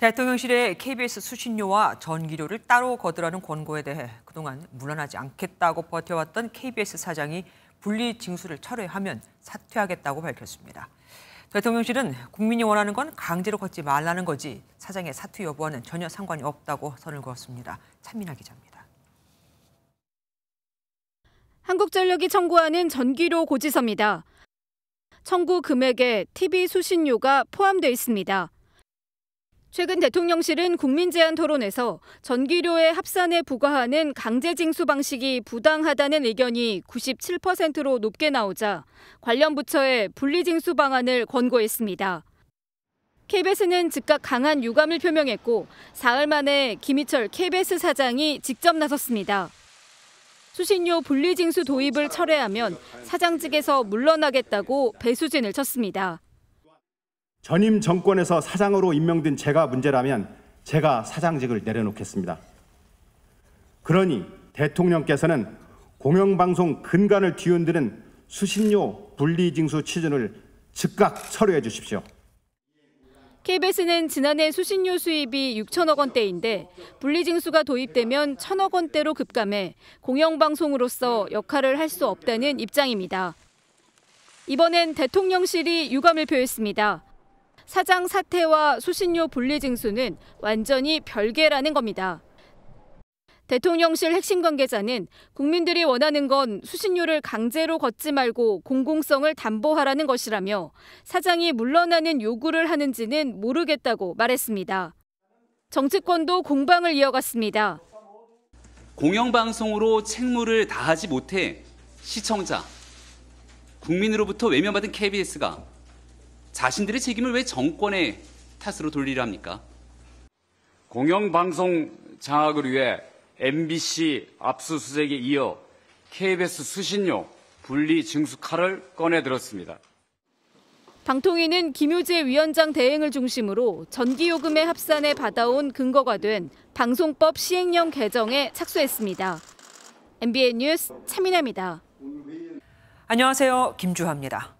대통령실의 KBS 수신료와 전기료를 따로 거두라는 권고에 대해 그동안 물러나지 않겠다고 버텨왔던 KBS 사장이 분리 징수를 철회하면 사퇴하겠다고 밝혔습니다. 대통령실은 국민이 원하는 건 강제로 걷지 말라는 거지 사장의 사퇴 여부와는 전혀 상관이 없다고 선을 그었습니다. 찬민아 기자입니다. 한국전력이 청구하는 전기료 고지서입니다. 청구 금액에 TV 수신료가 포함되어 있습니다. 최근 대통령실은 국민 제안 토론에서 전기료의 합산에 부과하는 강제 징수 방식이 부당하다는 의견이 97%로 높게 나오자 관련 부처에 분리 징수 방안을 권고했습니다. KBS는 즉각 강한 유감을 표명했고 사흘 만에 김희철 KBS 사장이 직접 나섰습니다. 수신료 분리징수 도입을 철회하면 사장직에서 물러나겠다고 배수진을 쳤습니다. 전임 정권에서 사장으로 임명된 제가 문제라면 제가 사장직을 내려놓겠습니다. 그러니 대통령께서는 공영방송 근간을 뒤흔드는 수신료 분리징수 취준을 즉각 철회해 주십시오. KBS는 지난해 수신료 수입이 6천억 원대인데 분리징수가 도입되면 천억 원대로 급감해 공영방송으로서 역할을 할 수 없다는 입장입니다. 이번엔 대통령실이 유감을 표했습니다. 사장 사퇴와 수신료 분리 징수는 완전히 별개라는 겁니다. 대통령실 핵심 관계자는 국민들이 원하는 건 수신료를 강제로 걷지 말고 공공성을 담보하라는 것이라며 사장이 물러나는 요구를 하는지는 모르겠다고 말했습니다. 정치권도 공방을 이어갔습니다. 공영방송으로 책무를 다하지 못해 시청자, 국민으로부터 외면받은 KBS가 자신들의 책임을 왜 정권의 탓으로 돌리려 합니까? 공영방송 장악을 위해 MBC 압수수색에 이어 KBS 수신료 분리 증수 칼을 꺼내 들었습니다. 방통위는 김효재 위원장 대행을 중심으로 전기요금의 합산에 받아온 근거가 된 방송법 시행령 개정에 착수했습니다. MBN 뉴스 차민아입니다. 안녕하세요. 김주화입니다.